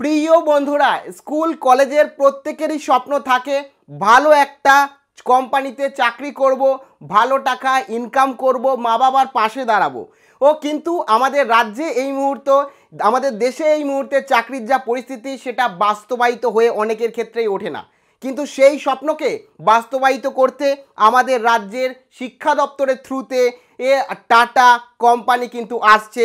প্রিয় বন্ধুরা স্কুল কলেজের প্রত্যেকেরই স্বপ্ন থাকে ভালো একটা কোম্পানিতে চাকরি করব ভালো টাকা ইনকাম করব মা বাবার পাশে দাঁড়াবো ও কিন্তু আমাদের রাজ্যে এই মুহূর্ত আমাদের দেশে এই মুহূর্তে চাকরির যা পরিস্থিতি সেটা বাস্তবায়িত হয়ে অনেকের ক্ষেত্রেই ওঠে না কিন্তু সেই স্বপ্নকে বাস্তবায়িত করতে আমাদের রাজ্যের শিক্ষা দপ্তরের থ্রুতে এ টাটা কোম্পানি কিন্তু আসছে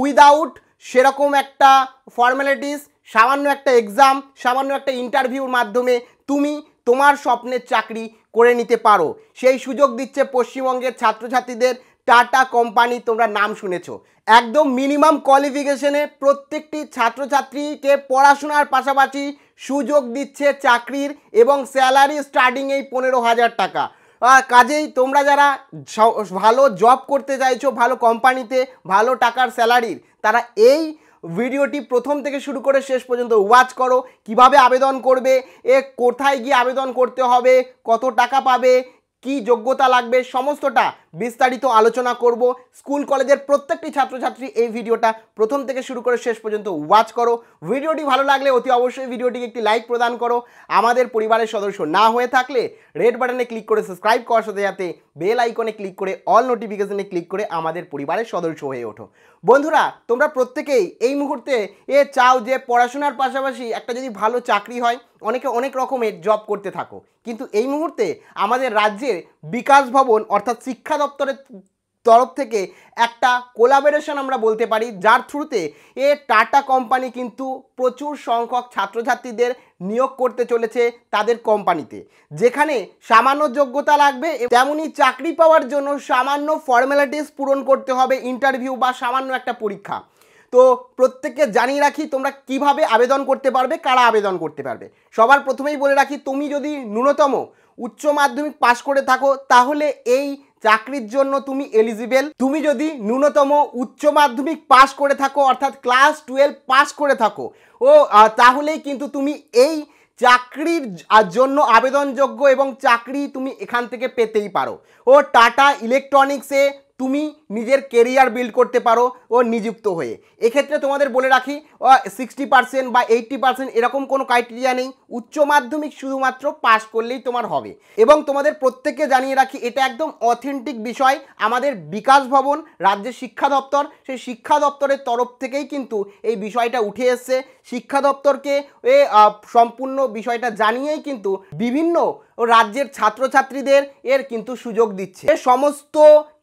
উইদাউট সেরকম একটা ফর্ম্যালিটিস সামান্য একটা এক্সাম সামান্য একটা ইন্টারভিউর মাধ্যমে তুমি তোমার স্বপ্নের চাকরি করে নিতে পারো সেই সুযোগ দিচ্ছে পশ্চিমবঙ্গের ছাত্রছাত্রীদের টাটা কোম্পানি তোমরা নাম শুনেছ একদম মিনিমাম কোয়ালিফিকেশনে প্রত্যেকটি ছাত্রছাত্রীকে পড়াশোনার পাশাপাশি সুযোগ দিচ্ছে চাকরির এবং স্যালারি স্টার্টিং এই পনেরো হাজার টাকা কাজেই তোমরা যারা ভালো জব করতে চাইছো ভালো কোম্পানিতে ভালো টাকার স্যালারির তারা এই ভিডিওটি প্রথম থেকে শুরু করে শেষ পর্যন্ত ওয়াচ করো কিভাবে আবেদন করবে এ কোথায় গিয়ে আবেদন করতে হবে কত টাকা পাবে কি যোগ্যতা লাগবে সমস্তটা বিস্তারিত আলোচনা করব স্কুল কলেজের প্রত্যেকটি ছাত্রছাত্রী এই ভিডিওটা প্রথম থেকে শুরু করে শেষ পর্যন্ত ওয়াচ করো ভিডিওটি ভালো লাগলে অতি অবশ্যই ভিডিওটিকে একটি লাইক প্রদান করো আমাদের পরিবারের সদস্য না হয়ে থাকলে রেড বাটনে ক্লিক করে সাবস্ক্রাইব করার সাথে সাথে বেল আইকনে ক্লিক করে অল নোটিফিকেশনে ক্লিক করে আমাদের পরিবারের সদস্য হয়ে ওঠো বন্ধুরা তোমরা প্রত্যেকেই এই মুহূর্তে এ চাও যে পড়াশোনার পাশাপাশি একটা যদি ভালো চাকরি হয় অনেকে অনেক রকমের জব করতে থাকো কিন্তু এই মুহূর্তে আমাদের রাজ্যের বিকাশ ভবন অর্থাৎ শিক্ষা দপ্তরের তরফ থেকে একটা কোলাবোরেশন আমরা বলতে পারি যার থ্রুতে এ টাটা কোম্পানি কিন্তু প্রচুর সংখ্যক ছাত্রছাত্রীদের নিয়োগ করতে চলেছে তাদের কোম্পানিতে যেখানে সামান্য যোগ্যতা লাগবে তেমনই চাকরি পাওয়ার জন্য সামান্য ফর্ম্যালিটিস পূরণ করতে হবে ইন্টারভিউ বা সামান্য একটা পরীক্ষা তো প্রত্যেককে জানিয়ে রাখি তোমরা কিভাবে আবেদন করতে পারবে কারা আবেদন করতে পারবে সবার প্রথমেই বলে রাখি তুমি যদি ন্যূনতম উচ্চ মাধ্যমিক পাশ করে থাকো তাহলে এই চাকরির জন্য তুমি এলিজিবেল তুমি যদি ন্যূনতম উচ্চ মাধ্যমিক পাশ করে থাকো অর্থাৎ ক্লাস টুয়েলভ পাশ করে থাকো ও তাহলেই কিন্তু তুমি এই চাকরির জন্য আবেদনযোগ্য এবং চাকরি তুমি এখান থেকে পেতেই পারো ও টাটা ইলেকট্রনিক্সে তুমি নিজের কেরিয়ার বিল্ড করতে পারো ও নিযুক্ত হয়ে এক্ষেত্রে তোমাদের বলে রাখি সিক্সটি পার্সেন্ট বা এইটটি পার্সেন্ট এরকম কোনো ক্রাইটেরিয়া নেই উচ্চ মাধ্যমিক শুধুমাত্র পাস করলেই তোমার হবে এবং তোমাদের প্রত্যেককে জানিয়ে রাখি এটা একদম অথেন্টিক বিষয় আমাদের বিকাশ ভবন রাজ্যের শিক্ষা দপ্তর সেই শিক্ষা দপ্তরের তরফ থেকেই কিন্তু এই বিষয়টা উঠে এসছে শিক্ষা দপ্তরকে এ সম্পূর্ণ বিষয়টা জানিয়েই কিন্তু বিভিন্ন রাজ্যের ছাত্রছাত্রীদের এর কিন্তু সুযোগ দিচ্ছে সমস্ত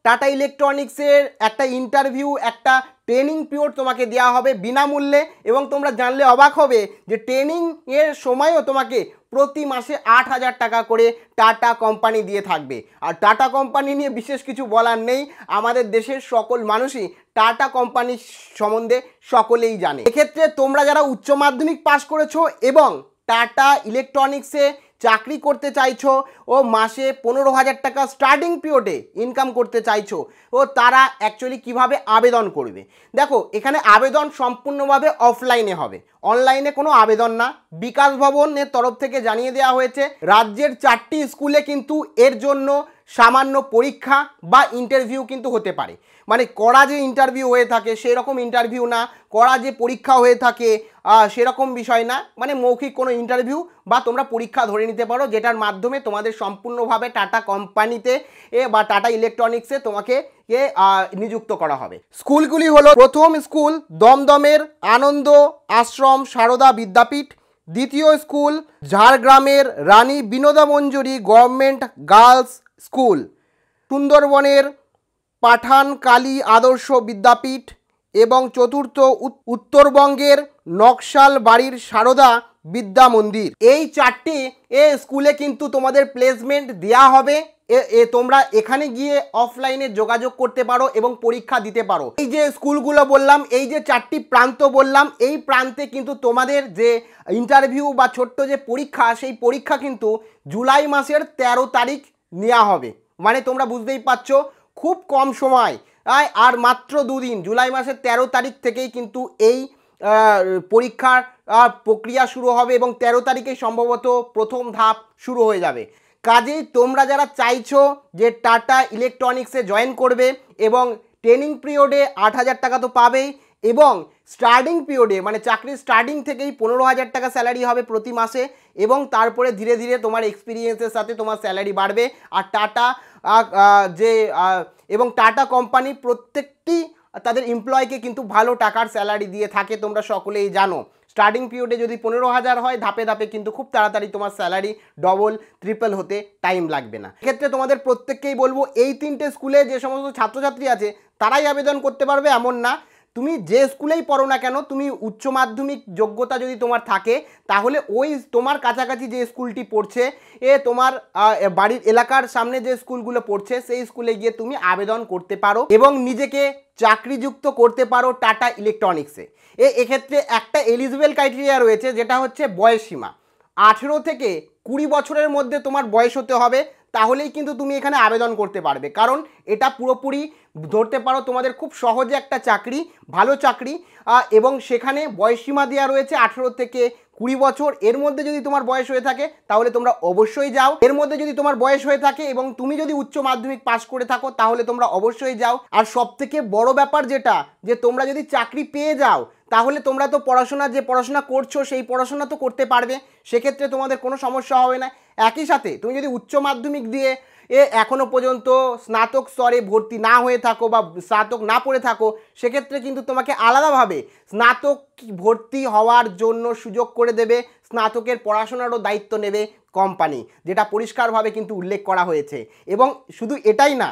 টাটা ইলেকট্রনিক্সের একটা ইন্টারভিউ একটা ট্রেনিং পিরিয়ড তোমাকে দেওয়া হবে বিনামূল্যে এবং তোমরা জানলে অবাক হবে যে ট্রেনিংয়ের সময়ও তোমাকে প্রতি মাসে আট হাজার টাকা করে টাটা কোম্পানি দিয়ে থাকবে আর টাটা কোম্পানি নিয়ে বিশেষ কিছু বলার নেই আমাদের দেশের সকল মানুষই টাটা কোম্পানি সম্বন্ধে সকলেই জানে এক্ষেত্রে তোমরা যারা উচ্চ মাধ্যমিক পাশ করেছো এবং টাটা ইলেকট্রনিক্সে চাকরি করতে চাইছো ও মাসে পনেরো হাজার টাকা স্টার্টিং পিরিয়ডে ইনকাম করতে চাইছো ও তারা অ্যাকচুয়ালি কিভাবে আবেদন করবে দেখো এখানে আবেদন সম্পূর্ণভাবে অফলাইনে হবে অনলাইনে কোনো আবেদন না বিকাশ ভবনের তরফ থেকে জানিয়ে দেওয়া হয়েছে রাজ্যের চারটি স্কুলে কিন্তু এর জন্য সামান্য পরীক্ষা বা ইন্টারভিউ কিন্তু হতে পারে মানে করা যে ইন্টারভিউ হয়ে থাকে সেরকম ইন্টারভিউ না করা যে পরীক্ষা হয়ে থাকে সেরকম বিষয় না মানে মৌখিক কোনো ইন্টারভিউ বা তোমরা পরীক্ষা ধরে নিতে পারো যেটার মাধ্যমে তোমাদের সম্পূর্ণভাবে টাটা কোম্পানিতে এ বা টাটা ইলেকট্রনিক্সে তোমাকে এ নিযুক্ত করা হবে স্কুলগুলি হলো প্রথম স্কুল দমদমের আনন্দ আশ্রম সারদা বিদ্যাপীঠ দ্বিতীয় স্কুল ঝাড়গ্রামের রানী বিনোদা মঞ্জুরি গভর্নমেন্ট গার্লস স্কুল সুন্দরবনের পাঠানকালী আদর্শ বিদ্যাপীঠ এবং চতুর্থ উত্তরবঙ্গের নকশাল বাড়ির সারদা বিদ্যা মন্দির এই চারটি এ স্কুলে কিন্তু তোমাদের প্লেসমেন্ট দেওয়া হবে এ তোমরা এখানে গিয়ে অফলাইনে যোগাযোগ করতে পারো এবং পরীক্ষা দিতে পারো এই যে স্কুলগুলো বললাম এই যে চারটি প্রান্ত বললাম এই প্রান্তে কিন্তু তোমাদের যে ইন্টারভিউ বা ছোট্ট যে পরীক্ষা সেই পরীক্ষা কিন্তু জুলাই মাসের ১৩ তারিখ নেওয়া হবে মানে তোমরা বুঝতেই পারছ খুব কম সময় আর মাত্র দুদিন জুলাই মাসের ১৩ তারিখ থেকেই কিন্তু এই পরীক্ষার প্রক্রিয়া শুরু হবে এবং ১৩ তারিখে সম্ভবত প্রথম ধাপ শুরু হয়ে যাবে কাজেই তোমরা যারা চাইছো যে টাটা ইলেকট্রনিক্সে জয়েন করবে এবং ট্রেনিং পিরিয়ডে আট হাজার টাকা তো পাবেই এবং স্টার্টিং পিরিয়ডে মানে চাকরির স্টার্টিং থেকেই পনেরো হাজার টাকা স্যালারি হবে প্রতি মাসে এবং তারপরে ধীরে ধীরে তোমার এক্সপিরিয়েন্সের সাথে তোমার স্যালারি বাড়বে আর টাটা যে এবং টাটা কোম্পানি প্রত্যেকটি তাদের এমপ্লয়কে কিন্তু ভালো টাকার স্যালারি দিয়ে থাকে তোমরা সকলেই জানো স্টার্টিং পিরিয়ডে যদি পনেরো হাজার হয় ধাপে ধাপে কিন্তু খুব তাড়াতাড়ি তোমার স্যালারি ডবল ট্রিপল হতে টাইম লাগবে না ক্ষেত্রে তোমাদের প্রত্যেককেই বলবো এই তিনটে স্কুলে যে সমস্ত ছাত্রছাত্রী আছে তারাই আবেদন করতে পারবে এমন না তুমি যে স্কুলেই পড়ো না কেন তুমি উচ্চ মাধ্যমিক যোগ্যতা যদি তোমার থাকে তাহলে ওই তোমার কাছাকাছি যে স্কুলটি পড়ছে এ তোমার বাড়ির এলাকার সামনে যে স্কুলগুলো পড়ছে সেই স্কুলে গিয়ে তুমি আবেদন করতে পারো এবং নিজেকে চাকরিযুক্ত করতে পারো টাটা ইলেকট্রনিক্সে এ এক্ষেত্রে একটা এলিজিবেল ক্রাইটেরিয়া রয়েছে যেটা হচ্ছে বয়সসীমা আঠেরো থেকে কুড়ি বছরের মধ্যে তোমার বয়স হতে হবে তাহলেই কিন্তু তুমি এখানে আবেদন করতে পারবে কারণ এটা পুরোপুরি ধরতে পারো তোমাদের খুব সহজে একটা চাকরি ভালো চাকরি এবং সেখানে বয়সীমা দেওয়া রয়েছে আঠেরো থেকে কুড়ি বছর এর মধ্যে যদি তোমার বয়স হয়ে থাকে তাহলে তোমরা অবশ্যই যাও এর মধ্যে যদি তোমার বয়স হয়ে থাকে এবং তুমি যদি উচ্চ মাধ্যমিক পাশ করে থাকো তাহলে তোমরা অবশ্যই যাও আর সব থেকে বড় ব্যাপার যেটা যে তোমরা যদি চাকরি পেয়ে যাও তাহলে তোমরা তো পড়াশোনা যে পড়াশোনা করছো সেই পড়াশোনা তো করতে পারবে সেক্ষেত্রে তোমাদের কোনো সমস্যা হবে না একই সাথে তুমি যদি উচ্চ মাধ্যমিক দিয়ে এ এখনও পর্যন্ত স্নাতক স্তরে ভর্তি না হয়ে থাকো বা স্নাতক না পড়ে থাকো সেক্ষেত্রে কিন্তু তোমাকে আলাদাভাবে স্নাতক ভর্তি হওয়ার জন্য সুযোগ করে দেবে স্নাতকের পড়াশোনারও দায়িত্ব নেবে কোম্পানি যেটা পরিষ্কারভাবে কিন্তু উল্লেখ করা হয়েছে এবং শুধু এটাই না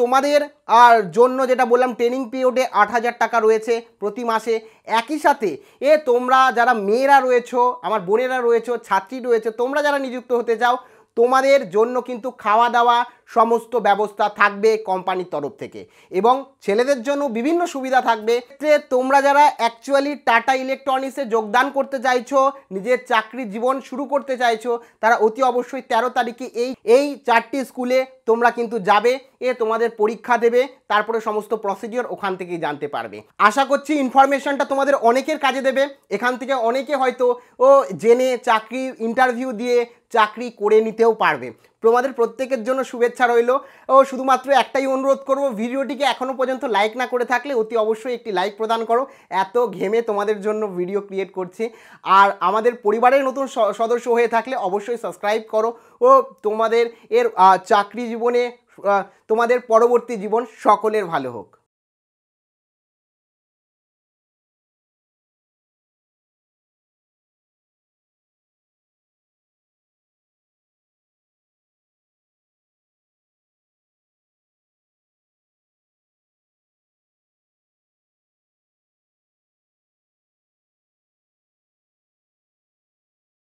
তোমাদের আর জন্য যেটা বললাম ট্রেনিং পিরিয়ডে আট হাজার টাকা রয়েছে প্রতি মাসে একই সাথে এ তোমরা যারা মেয়েরা রয়েছ আমার বোনেরা রয়েছ ছাত্রী রয়েছে তোমরা যারা নিযুক্ত হতে চাও তোমাদের জন্য কিন্তু খাওয়া দাওয়া সমস্ত ব্যবস্থা থাকবে কোম্পানির তরফ থেকে এবং ছেলেদের জন্য বিভিন্ন সুবিধা থাকবে তোমরা যারা অ্যাকচুয়ালি টাটা ইলেকট্রনিক্সে যোগদান করতে চাইছো নিজের চাকরি জীবন শুরু করতে চাইছো তারা অতি অবশ্যই ১৩ তারিখে এই এই চারটি স্কুলে তোমরা কিন্তু যাবে এ তোমাদের পরীক্ষা দেবে তারপরে সমস্ত প্রসিডিওর ওখান থেকেই জানতে পারবে আশা করছি ইনফরমেশনটা তোমাদের অনেকের কাজে দেবে এখান থেকে অনেকে হয়তো ও জেনে চাকরি ইন্টারভিউ দিয়ে চাকরি করে নিতেও পারবে তোমাদের প্রত্যেকের জন্য শুভেচ্ছা রইল ও শুধুমাত্র একটাই অনুরোধ করব ভিডিওটিকে এখনও পর্যন্ত লাইক না করে থাকলে অতি অবশ্যই একটি লাইক প্রদান করো এত ঘেমে তোমাদের জন্য ভিডিও ক্রিয়েট করছে আর আমাদের পরিবারের নতুন সদস্য হয়ে থাকলে অবশ্যই সাবস্ক্রাইব করো ও তোমাদের এর চাকরি জীবনে তোমাদের পরবর্তী জীবন সকলের ভালো হোক